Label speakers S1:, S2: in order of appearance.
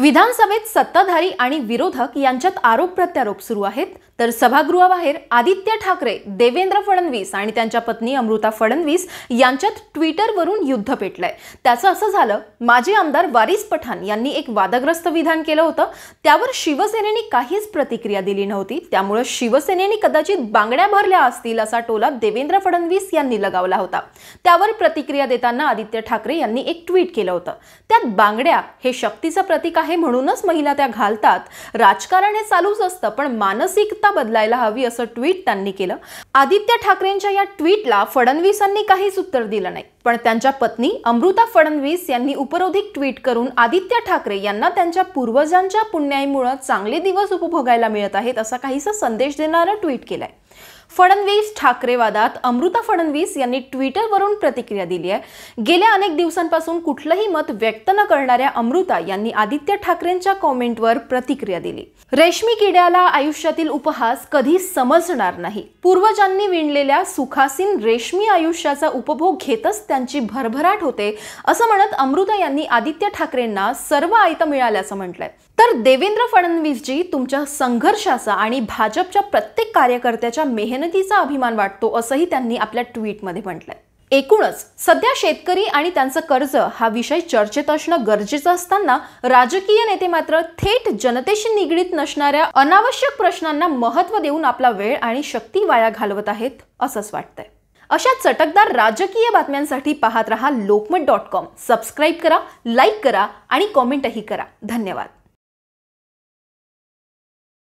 S1: विधानसभेत सत्ताधारी आणि विरोधक यांच्यात आरोप प्रत्यारोप सुरू आहेत तर सभागृहाबाहेर आदित्य ठाकरे देवेंद्र फडणवीस आणि त्यांच्या पत्नी अमृता फडणवीस यांच्यात ट्विटरवरून युद्ध पेटलंय त्याचं असं झालं माजी आमदार वारिस पठाण यांनी एक वादग्रस्त विधान केलं होतं त्यावर शिवसेनेने काहीच प्रतिक्रिया दिली नव्हती त्यामुळे शिवसेनेने कदाचित बांगड्या भरल्या असतील असा टोला देवेंद्र फडणवीस यांनी लगावला होता त्यावर प्रतिक्रिया देताना आदित्य ठाकरे यांनी एक ट्विट केलं होतं त्यात बांगड्या हे शक्तीचं प्रतीक आहे आहे म्हणूनच महिला त्या घालतात राजकारण हे चालूच असतं पण मानसिकता बदलायला हवी असं ट्विट त्यांनी केलं आदित्य ठाकरेंच्या या ट्विटला फडणवीसांनी काहीच उत्तर दिलं नाही पण त्यांच्या पत्नी अमृता फडणवीस यांनी उपरोधिक ट्विट करून आदित्य ठाकरे यांना त्यांच्या पूर्वजांच्या पुण्याईमुळे चांगले दिवस उपभोगायला मिळत आहेत असा काहीसा संदेश देणारं ट्विट केलाय फडणवीस ठाकरे वादात अमृता फडणवीस यांनी ट्विटरवरून प्रतिक्रिया दिली आहे गेल्या अनेक दिवसांपासून कुठलंही मत व्यक्त न करणाऱ्या अमृता यांनी आदित्य ठाकरेंच्या कॉमेंटवर प्रतिक्रिया दिली रेशमी किड्याला आयुष्यातील उपहास कधी समजणार नाही पूर्वजांनी विणलेल्या सुखासीन रेशमी आयुष्याचा उपभोग घेतच त्यांची भरभराट होते असं म्हणत अमृता यांनी आदित्य ठाकरेंना सर्व आयत मिळाल्याचं म्हटलंय तर देवेंद्र फडणवीसजी तुमच्या संघर्षाचा आणि भाजपच्या प्रत्येक कार्यकर्त्याच्या मेहनत जनतेचा अभिमान वाटतो असंही त्यांनी आपल्या ट्विटमध्ये म्हटलंय एकूणच सध्या शेतकरी आणि त्यांचं कर्ज हा विषय चर्चेत असणं गरजेचं असताना राजकीय नेते मात्र थेट जनतेशी निगडीत नसणाऱ्या अनावश्यक प्रश्नांना महत्त्व देऊन आपला वेळ आणि शक्ती वाया घालवत आहेत असंच वाटतंय अशा चटकदार राजकीय बातम्यांसाठी पाहत रहा लोकमत डॉट कॉम सबस्क्राईब करा लाईक करा आणि कॉमेंटही करा धन्यवाद